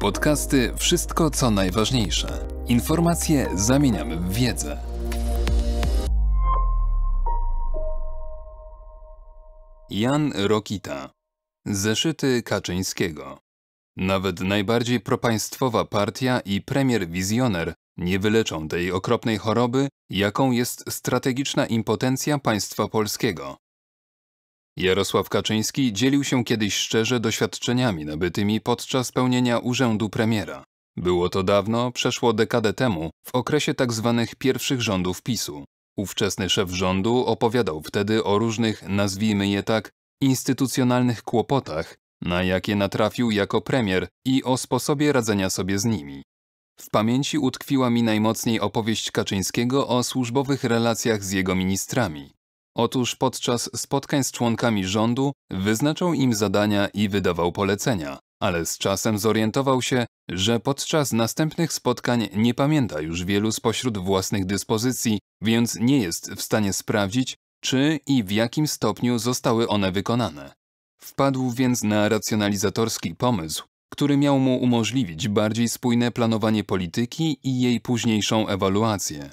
Podcasty Wszystko co najważniejsze. Informacje zamieniamy w wiedzę. Jan Rokita. Zeszyty Kaczyńskiego. Nawet najbardziej propaństwowa partia i premier wizjoner nie wyleczą tej okropnej choroby, jaką jest strategiczna impotencja państwa polskiego, Jarosław Kaczyński dzielił się kiedyś szczerze doświadczeniami nabytymi podczas pełnienia urzędu premiera. Było to dawno, przeszło dekadę temu, w okresie tzw. Tak pierwszych rządów PiSu. Ówczesny szef rządu opowiadał wtedy o różnych, nazwijmy je tak, instytucjonalnych kłopotach, na jakie natrafił jako premier i o sposobie radzenia sobie z nimi. W pamięci utkwiła mi najmocniej opowieść Kaczyńskiego o służbowych relacjach z jego ministrami. Otóż podczas spotkań z członkami rządu wyznaczał im zadania i wydawał polecenia, ale z czasem zorientował się, że podczas następnych spotkań nie pamięta już wielu spośród własnych dyspozycji, więc nie jest w stanie sprawdzić, czy i w jakim stopniu zostały one wykonane. Wpadł więc na racjonalizatorski pomysł, który miał mu umożliwić bardziej spójne planowanie polityki i jej późniejszą ewaluację.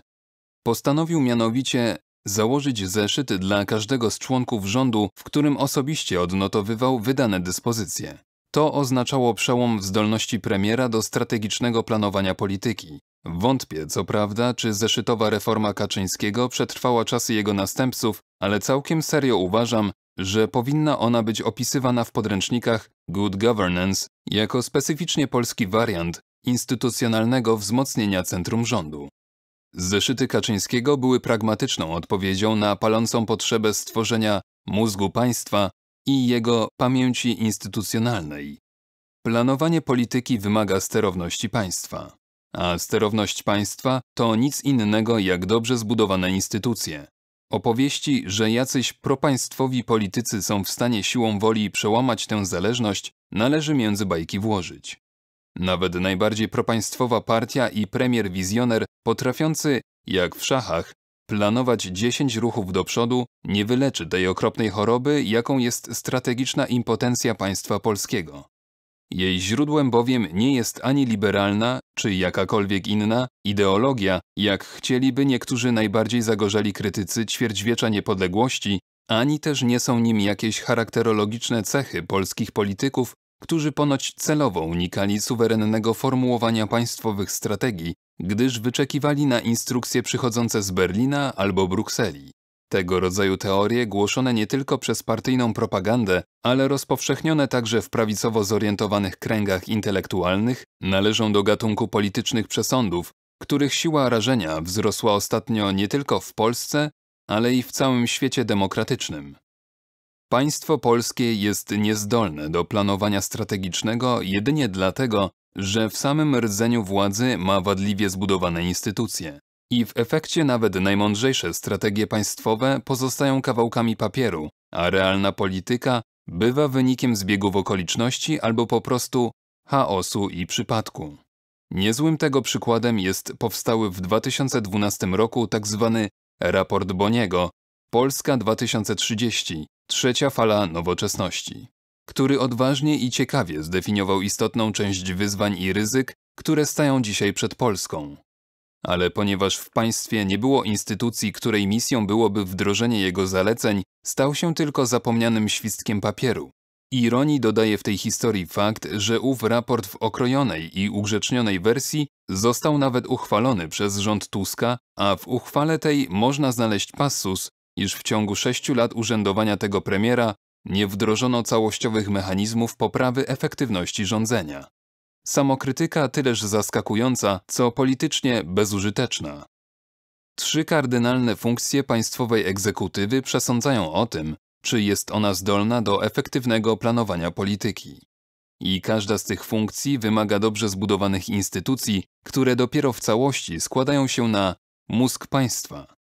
Postanowił mianowicie założyć zeszyt dla każdego z członków rządu, w którym osobiście odnotowywał wydane dyspozycje. To oznaczało przełom w zdolności premiera do strategicznego planowania polityki. Wątpię, co prawda, czy zeszytowa reforma Kaczyńskiego przetrwała czasy jego następców, ale całkiem serio uważam, że powinna ona być opisywana w podręcznikach Good Governance jako specyficznie polski wariant instytucjonalnego wzmocnienia centrum rządu. Zeszyty Kaczyńskiego były pragmatyczną odpowiedzią na palącą potrzebę stworzenia mózgu państwa i jego pamięci instytucjonalnej. Planowanie polityki wymaga sterowności państwa, a sterowność państwa to nic innego jak dobrze zbudowane instytucje. Opowieści, że jacyś propaństwowi politycy są w stanie siłą woli przełamać tę zależność, należy między bajki włożyć. Nawet najbardziej propaństwowa partia i premier wizjoner potrafiący, jak w szachach, planować 10 ruchów do przodu nie wyleczy tej okropnej choroby, jaką jest strategiczna impotencja państwa polskiego. Jej źródłem bowiem nie jest ani liberalna, czy jakakolwiek inna ideologia, jak chcieliby niektórzy najbardziej zagorzeli krytycy ćwierćwiecza niepodległości, ani też nie są nim jakieś charakterologiczne cechy polskich polityków którzy ponoć celowo unikali suwerennego formułowania państwowych strategii, gdyż wyczekiwali na instrukcje przychodzące z Berlina albo Brukseli. Tego rodzaju teorie głoszone nie tylko przez partyjną propagandę, ale rozpowszechnione także w prawicowo zorientowanych kręgach intelektualnych, należą do gatunku politycznych przesądów, których siła rażenia wzrosła ostatnio nie tylko w Polsce, ale i w całym świecie demokratycznym. Państwo polskie jest niezdolne do planowania strategicznego jedynie dlatego, że w samym rdzeniu władzy ma wadliwie zbudowane instytucje. I w efekcie nawet najmądrzejsze strategie państwowe pozostają kawałkami papieru, a realna polityka bywa wynikiem zbiegów okoliczności albo po prostu chaosu i przypadku. Niezłym tego przykładem jest powstały w 2012 roku tzw. Tak raport Boniego Polska 2030, Trzecia fala nowoczesności, który odważnie i ciekawie zdefiniował istotną część wyzwań i ryzyk, które stają dzisiaj przed Polską. Ale ponieważ w państwie nie było instytucji, której misją byłoby wdrożenie jego zaleceń, stał się tylko zapomnianym świstkiem papieru. Ironii dodaje w tej historii fakt, że ów raport w okrojonej i ugrzecznionej wersji został nawet uchwalony przez rząd Tuska, a w uchwale tej można znaleźć passus, iż w ciągu sześciu lat urzędowania tego premiera nie wdrożono całościowych mechanizmów poprawy efektywności rządzenia. Samokrytyka tyleż zaskakująca, co politycznie bezużyteczna. Trzy kardynalne funkcje państwowej egzekutywy przesądzają o tym, czy jest ona zdolna do efektywnego planowania polityki. I każda z tych funkcji wymaga dobrze zbudowanych instytucji, które dopiero w całości składają się na mózg państwa.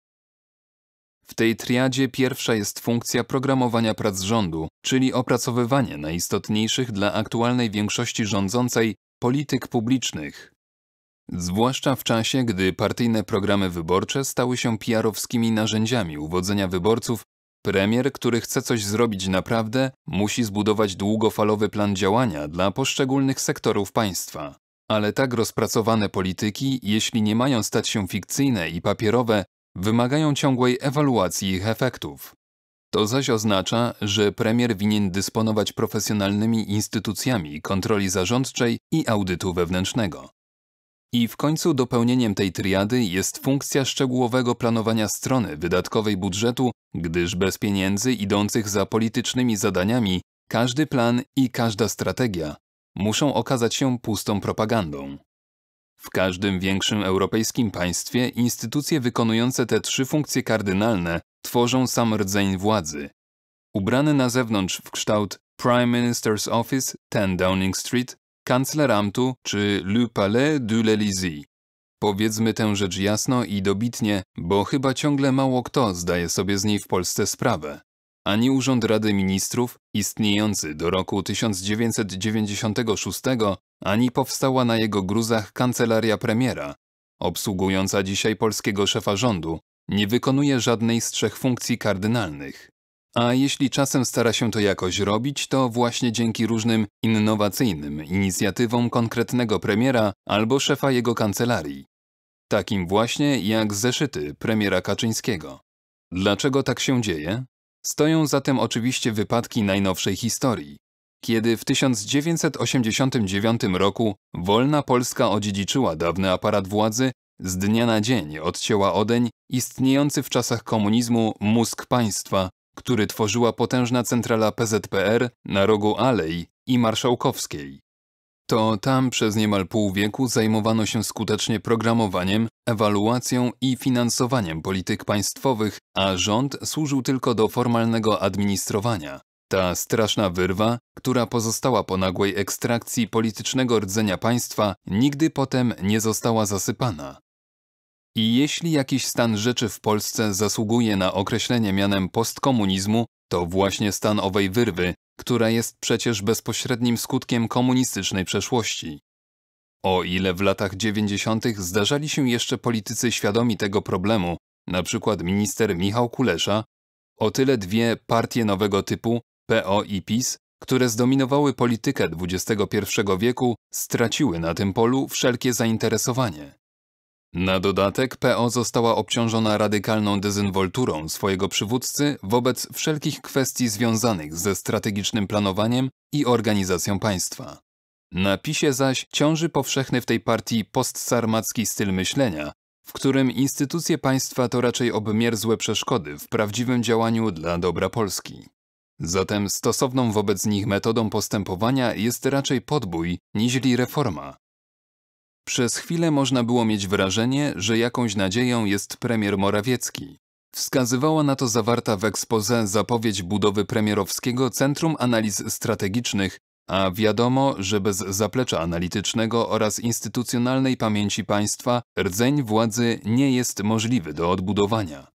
W tej triadzie pierwsza jest funkcja programowania prac rządu, czyli opracowywanie najistotniejszych dla aktualnej większości rządzącej polityk publicznych. Zwłaszcza w czasie, gdy partyjne programy wyborcze stały się PR-owskimi narzędziami uwodzenia wyborców, premier, który chce coś zrobić naprawdę, musi zbudować długofalowy plan działania dla poszczególnych sektorów państwa. Ale tak rozpracowane polityki, jeśli nie mają stać się fikcyjne i papierowe, wymagają ciągłej ewaluacji ich efektów. To zaś oznacza, że premier winien dysponować profesjonalnymi instytucjami kontroli zarządczej i audytu wewnętrznego. I w końcu dopełnieniem tej triady jest funkcja szczegółowego planowania strony wydatkowej budżetu, gdyż bez pieniędzy idących za politycznymi zadaniami każdy plan i każda strategia muszą okazać się pustą propagandą. W każdym większym europejskim państwie instytucje wykonujące te trzy funkcje kardynalne tworzą sam rdzeń władzy. Ubrany na zewnątrz w kształt Prime Minister's Office 10 Downing Street, kancler Amtu czy Le Palais de l'Élysée. Powiedzmy tę rzecz jasno i dobitnie, bo chyba ciągle mało kto zdaje sobie z niej w Polsce sprawę ani Urząd Rady Ministrów, istniejący do roku 1996, ani powstała na jego gruzach kancelaria premiera, obsługująca dzisiaj polskiego szefa rządu, nie wykonuje żadnej z trzech funkcji kardynalnych. A jeśli czasem stara się to jakoś robić, to właśnie dzięki różnym innowacyjnym inicjatywom konkretnego premiera albo szefa jego kancelarii. Takim właśnie jak zeszyty premiera Kaczyńskiego. Dlaczego tak się dzieje? Stoją za tym oczywiście wypadki najnowszej historii, kiedy w 1989 roku wolna Polska odziedziczyła dawny aparat władzy, z dnia na dzień odcięła odeń istniejący w czasach komunizmu mózg państwa, który tworzyła potężna centrala PZPR na rogu Alei i Marszałkowskiej to tam przez niemal pół wieku zajmowano się skutecznie programowaniem, ewaluacją i finansowaniem polityk państwowych, a rząd służył tylko do formalnego administrowania. Ta straszna wyrwa, która pozostała po nagłej ekstrakcji politycznego rdzenia państwa, nigdy potem nie została zasypana. I jeśli jakiś stan rzeczy w Polsce zasługuje na określenie mianem postkomunizmu, to właśnie stan owej wyrwy, która jest przecież bezpośrednim skutkiem komunistycznej przeszłości. O ile w latach 90. zdarzali się jeszcze politycy świadomi tego problemu, np. minister Michał Kulesza, o tyle dwie partie nowego typu, PO i PiS, które zdominowały politykę XXI wieku, straciły na tym polu wszelkie zainteresowanie. Na dodatek PO została obciążona radykalną dezynwolturą swojego przywódcy wobec wszelkich kwestii związanych ze strategicznym planowaniem i organizacją państwa. Na PiSie zaś ciąży powszechny w tej partii postsarmacki styl myślenia, w którym instytucje państwa to raczej obmierzłe przeszkody w prawdziwym działaniu dla dobra Polski. Zatem stosowną wobec nich metodą postępowania jest raczej podbój niżli reforma, przez chwilę można było mieć wrażenie, że jakąś nadzieją jest premier Morawiecki. Wskazywała na to zawarta w ekspoze zapowiedź budowy premierowskiego Centrum Analiz Strategicznych, a wiadomo, że bez zaplecza analitycznego oraz instytucjonalnej pamięci państwa rdzeń władzy nie jest możliwy do odbudowania.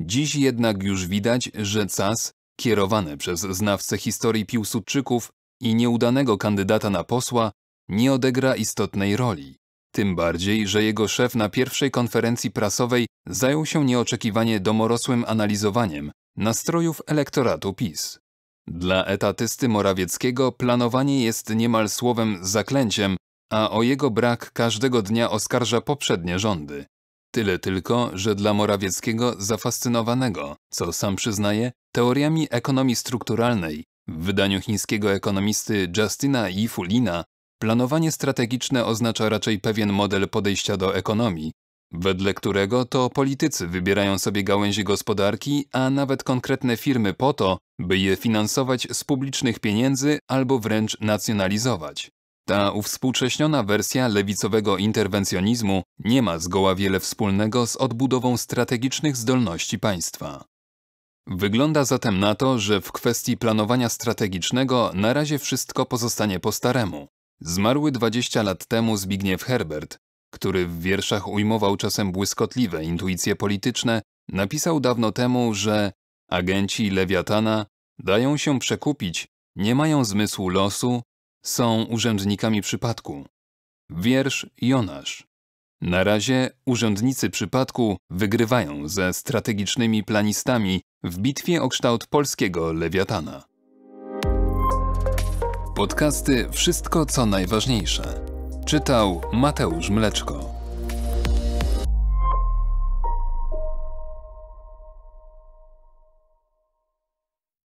Dziś jednak już widać, że CAS, kierowany przez znawcę historii Piłsudczyków i nieudanego kandydata na posła, nie odegra istotnej roli. Tym bardziej, że jego szef na pierwszej konferencji prasowej zajął się nieoczekiwanie domorosłym analizowaniem nastrojów elektoratu PiS. Dla etatysty Morawieckiego planowanie jest niemal słowem zaklęciem, a o jego brak każdego dnia oskarża poprzednie rządy. Tyle tylko, że dla Morawieckiego zafascynowanego, co sam przyznaje, teoriami ekonomii strukturalnej, w wydaniu chińskiego ekonomisty Justina Yifulina Planowanie strategiczne oznacza raczej pewien model podejścia do ekonomii, wedle którego to politycy wybierają sobie gałęzie gospodarki, a nawet konkretne firmy po to, by je finansować z publicznych pieniędzy albo wręcz nacjonalizować. Ta uwspółcześniona wersja lewicowego interwencjonizmu nie ma zgoła wiele wspólnego z odbudową strategicznych zdolności państwa. Wygląda zatem na to, że w kwestii planowania strategicznego na razie wszystko pozostanie po staremu. Zmarły 20 lat temu Zbigniew Herbert, który w wierszach ujmował czasem błyskotliwe intuicje polityczne, napisał dawno temu, że agenci lewiatana dają się przekupić, nie mają zmysłu losu, są urzędnikami przypadku. Wiersz Jonasz. Na razie urzędnicy przypadku wygrywają ze strategicznymi planistami w bitwie o kształt polskiego lewiatana. Podcasty Wszystko co najważniejsze. Czytał Mateusz Mleczko.